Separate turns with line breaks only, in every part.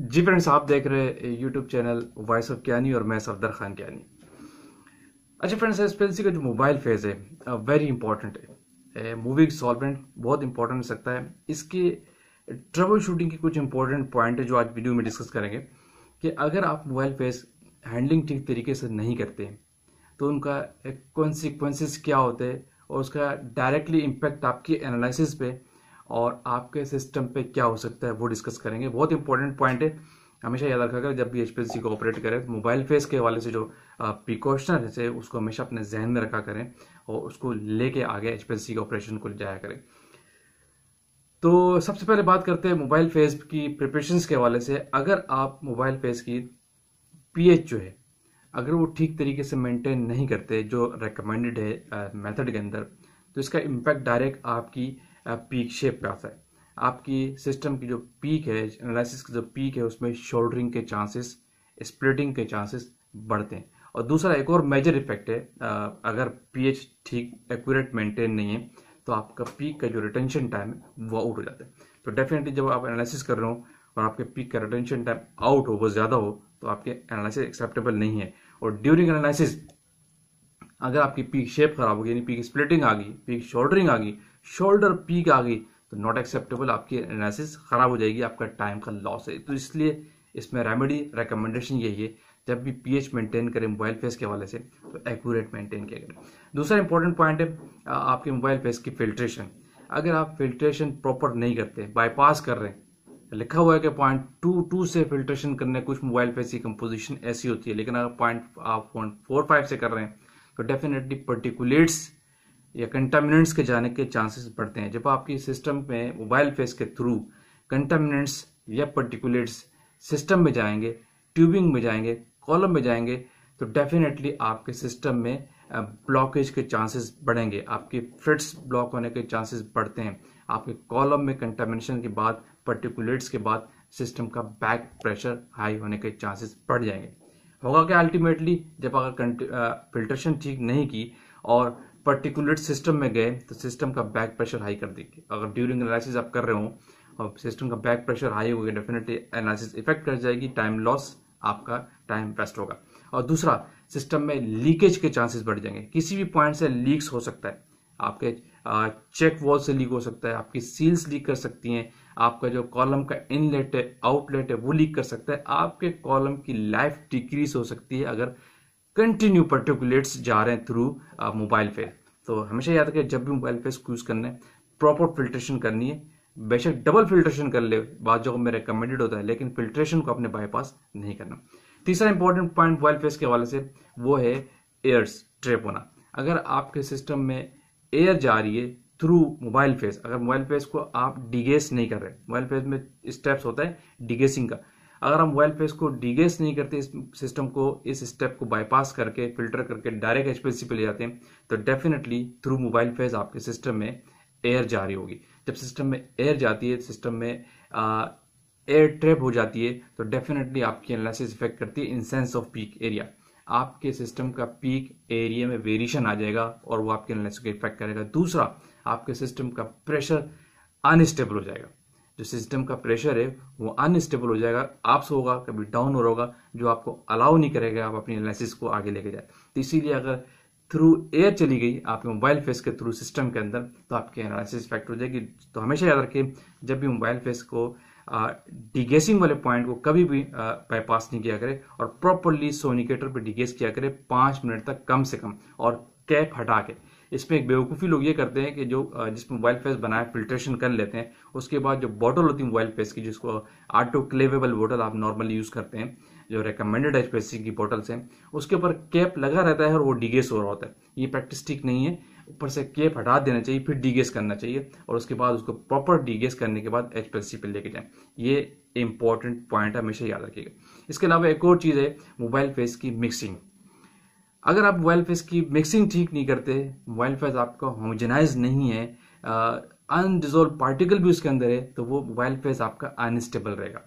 जी friends आप देख रहे हैं YouTube channel voice of Kiyani और मैं सफदर खान क्यानी अच्छा फ्रेंड्स एस का जो मोबाइल फेज़ है वेरी इंपॉर्टेंट है मूविंग सॉल्वेंट बहुत इंपॉर्टेंट हो सकता है इसके ट्रबल शूटिंग के कुछ इंपॉर्टेंट पॉइंट है जो आज वीडियो में डिस्कस करेंगे कि अगर आप मोबाइल फेज हैंडलिंग ठीक तरीके से नहीं करते तो उनका कॉन्सिक्वेंसेस क्या होते हैं और उसका डायरेक्टली इम्पैक्ट आपकी एनालिसिस पे और आपके सिस्टम पे क्या हो सकता है वो डिस्कस करेंगे बहुत इंपॉर्टेंट पॉइंट है हमेशा याद रखा करें जब भी एच को ऑपरेट करें तो मोबाइल फेस के हवाले से जो प्रिकॉशनर है उसको हमेशा अपने जहन में रखा करें और उसको लेके आगे एच के ऑपरेशन को ले जाया करें तो सबसे पहले बात करते हैं मोबाइल फेस की प्रिपरेशन के हवाले से अगर आप मोबाइल फेस की पीएच जो है अगर वो ठीक तरीके से मेंटेन नहीं करते जो रिकमेंडेड है मेथड के अंदर तो इसका इम्पैक्ट डायरेक्ट आपकी पीक शेप पे आता है आपकी सिस्टम की जो पीक है एनालिसिस की जो पीक है उसमें शोल्डरिंग के चांसेस स्प्लिटिंग के चांसेस बढ़ते हैं और दूसरा एक और मेजर इफेक्ट है अगर पीएच ठीक एक्यूरेट मेंटेन नहीं है तो आपका पीक का जो रिटेंशन टाइम है वो आउट हो जाता है तो डेफिनेटली जब आप एनालिसिस कर रहे हो और आपके पीक का रिटेंशन टाइम आउट हो बहुत ज़्यादा हो तो आपके एनालिसिस एक्सेप्टेबल नहीं है और ड्यूरिंग एनालिसिस अगर आपकी पीक शेप खराब होगी यानी पीक स्प्लिटिंग आ गई पीक शोल्डरिंग आ गई शोल्डर पीक आ गई तो नॉट एक्सेप्टेबल आपकी एनालिसिस ख़राब हो जाएगी आपका टाइम का लॉस है तो इसलिए इसमें रेमेडी रिकमेंडेशन यही है जब भी पीएच मेंटेन करें मोबाइल फेस के हवाले से तो एक्यूरेट मेंटेन किया करें दूसरा इंपॉर्टेंट पॉइंट है आपके मोबाइल फेस की फिल्ट्रेशन अगर आप फिल्ट्रेशन प्रॉपर नहीं करते बाईपास कर रहे हैं लिखा हुआ है कि पॉइंट टू टू से फिल्ट्रेशन करने कुछ मोबाइल फेस की कंपोजिशन ऐसी होती है लेकिन अगर पॉइंट आप पॉइंट फोर फाइव से कर रहे हैं तो डेफिनेटली पर्टिकुलेट्स या कंटामिनेंट्स के जाने के चांसेस बढ़ते हैं जब आपकी सिस्टम में मोबाइल फेस के थ्रू कंटामिनेंट्स या पर्टिकुलेट्स सिस्टम में जाएंगे ट्यूबिंग में जाएंगे कॉलम में जाएंगे तो डेफिनेटली आपके सिस्टम में ब्लॉकेज के चांसेस बढ़ेंगे आपके फ्रिट्स ब्लॉक होने के चांसेस बढ़ते हैं आपके कॉलम में कंटामिनेशन के बाद पर्टिकुलेट्स के बाद सिस्टम का बैक प्रेशर हाई होने के चांसेस बढ़ जाएंगे होगा क्या अल्टीमेटली जब अगर फिल्ट्रेशन ठीक नहीं की और पर्टिकुलर सिस्टम में गए तो सिस्टम का बैक प्रेशर हाई कर देंगे अगर ड्यूरिंग एनालिसिस आप कर रहे हो और सिस्टम का बैक प्रेशर हाई हो गया डेफिनेटली एनालिसिस इफेक्ट कर जाएगी टाइम लॉस आपका टाइम वेस्ट होगा और दूसरा सिस्टम में लीकेज के चांसेस बढ़ जाएंगे किसी भी पॉइंट से लीक्स हो सकता है आपके चेक वॉल से लीक हो सकता है आपकी सील्स लीक कर सकती हैं आपका जो कॉलम का इनलेट है आउटलेट है वो लीक कर सकता है आपके कॉलम की लाइफ डिक्रीज हो सकती है अगर कंटिन्यू पर्टिकुलेट्स जा रहे हैं थ्रू मोबाइल फेस तो हमेशा याद रखें जब भी मोबाइल फेस यूज करना है प्रॉपर फिल्ट्रेशन करनी है बेशक डबल फिल्ट्रेशन कर ले बाद जो में रिकमेंडेड होता है लेकिन फिल्ट्रेशन को अपने बाईपास नहीं करना तीसरा इंपॉर्टेंट पॉइंट मोबाइल फेस के हवाले से वो है एयर्स ट्रेप होना अगर आपके सिस्टम में एयर जा रही है थ्रू मोबाइल फेस अगर मोबाइल फेस को आप डिगेस नहीं कर रहे मोबाइल फेस में स्टेप्स होता है डिगेसिंग का अगर हम वेल फेस को डिगेस नहीं करते इस सिस्टम को इस स्टेप को बाईपास करके फिल्टर करके डायरेक्ट एचपीएलसी पे ले जाते हैं तो डेफिनेटली थ्रू मोबाइल फेज आपके सिस्टम में एयर जा रही होगी जब सिस्टम में एयर जाती है सिस्टम में एयर ट्रैप हो जाती है तो डेफिनेटली आपकी एनालिसिस इफेक्ट करती है in sense of peak area आपके सिस्टम का पीक एरिया में वेरिएशन आ जाएगा और वो आपके एनालिसिस को इफेक्ट करेगा दूसरा आपके सिस्टम का प्रेशर अनस्टेबल हो जाएगा जो सिस्टम का प्रेशर है वो अनस्टेबल हो जाएगा आपस होगा कभी डाउन हो होगा जो आपको अलाउ नहीं करेगा आप अपनी एनालिसिस को आगे लेके जाए तो इसीलिए अगर थ्रू एयर चली गई आपके मोबाइल फेस के थ्रू सिस्टम के अंदर तो आपके एनालिसिस इफेक्ट हो जाएगी तो हमेशा याद रखें जब भी मोबाइल फेस को डिगेसिंग वाले पॉइंट को कभी भी बाईपास नहीं किया करे और प्रॉपरली सोनिकेटर पर डिगेस किया करे पाँच मिनट तक कम से कम और कैप हटा के इसमें एक बेवकूफ़ी लोग ये करते हैं कि जो जिस मोबाइल फेस बनाए फिल्ट्रेशन कर लेते हैं उसके बाद जो बॉटल होती है मोबाइल फेस की जिसको ऑटो क्लेवेबल बॉटल आप नॉर्मली यूज़ करते हैं जो रिकमेंडेड फेसिंग की बॉटल्स हैं उसके ऊपर कैप लगा रहता है और वो डिगेस हो रहा होता है ये प्रैक्टिस ठीक नहीं है ऊपर से केप हटा देना चाहिए फिर डीगेस करना चाहिए और उसके बाद उसको प्रॉपर डीगेस करने के बाद एच पे लेके जाएं ये इंपॉर्टेंट पॉइंट हमेशा याद रखिएगा इसके अलावा एक और चीज़ है मोबाइल फेस की मिक्सिंग अगर आप मोबाइल फेज की मिक्सिंग ठीक नहीं करते मोबाइल फेज आपका होमोजेनाइज नहीं है अनडिजोल्व पार्टिकल भी उसके अंदर है तो वो मोबाइल फेज आपका अनस्टेबल रहेगा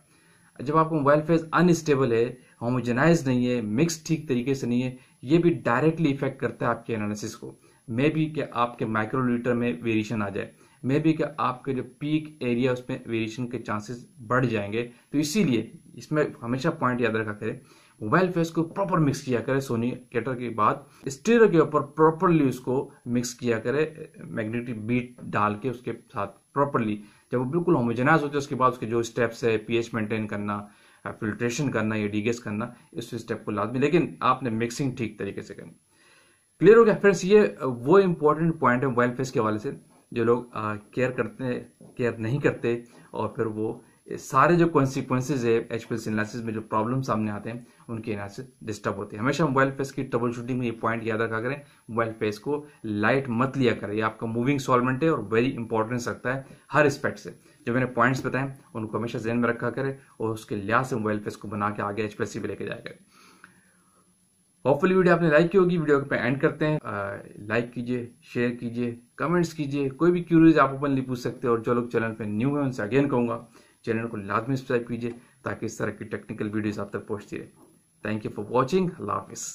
जब आपका मोबाइल फेस अनस्टेबल है होमोजेनाइज नहीं है मिक्स ठीक तरीके से नहीं है ये भी डायरेक्टली इफेक्ट करता है आपके एनालिसिस को मे बी कि आपके माइक्रोलीटर में वेरिएशन आ जाए मे बी कि आपके जो पीक एरिया उसमें वेरिएशन के चांसेस बढ़ जाएंगे तो इसीलिए इसमें हमेशा पॉइंट याद रखा करें मोबाइल फेस को प्रॉपर मिक्स किया करे सोनी कैटर के बाद स्टीर के ऊपर प्रॉपरली उसको मिक्स किया करे मैग्नेटिक बीट डाल के उसके साथ प्रॉपरली जब वो बिल्कुल होमोजेनाइज होते हैं उसके बाद उसके जो स्टेप्स है पीएच मेंटेन करना फिल्ट्रेशन करना या डीगेस करना इस स्टेप को लाजमी लेकिन आपने मिक्सिंग ठीक तरीके से करनी क्लियर हो गया फ्रेंड्स ये वो इम्पोर्टेंट पॉइंट है मोबाइल फेस के हवाले से जो लोग केयर करते केयर नहीं करते और फिर वो सारे जो कॉन्सिक्वेंसेज है एच पी एनालिसिस में जो प्रॉब्लम सामने आते हैं उनके एनालिसिस डिस्टर्ब होते हैं हमेशा मोबाइल फेस की ट्रबल शूटिंग में ये पॉइंट याद रखा करें मोबाइल फेस को लाइट मत लिया करें ये आपका मूविंग सॉल्वेंट है और वेरी इंपॉर्टेंस रखता है हर स्पेक्ट से जो मैंने पॉइंट्स बताए उनको हमेशा जहन में रखा करें और उसके लिहाज से मोबाइल फेस को बना के आगे एच पी भी लेके जाया करें होपफुली वीडियो आपने लाइक की होगी वीडियो पर एंड करते हैं लाइक कीजिए शेयर कीजिए कमेंट्स कीजिए कोई भी क्यूरीज आप ओपनली पूछ सकते हैं और जो लोग चैनल पे न्यू है उनसे अगेन कहूँगा चैनल को लाजमी सब्सक्राइब कीजिए ताकि इस तरह की टेक्निकल वीडियोज़ आप तक पहुँचती रहे थैंक यू फॉर वॉचिंग लाफिस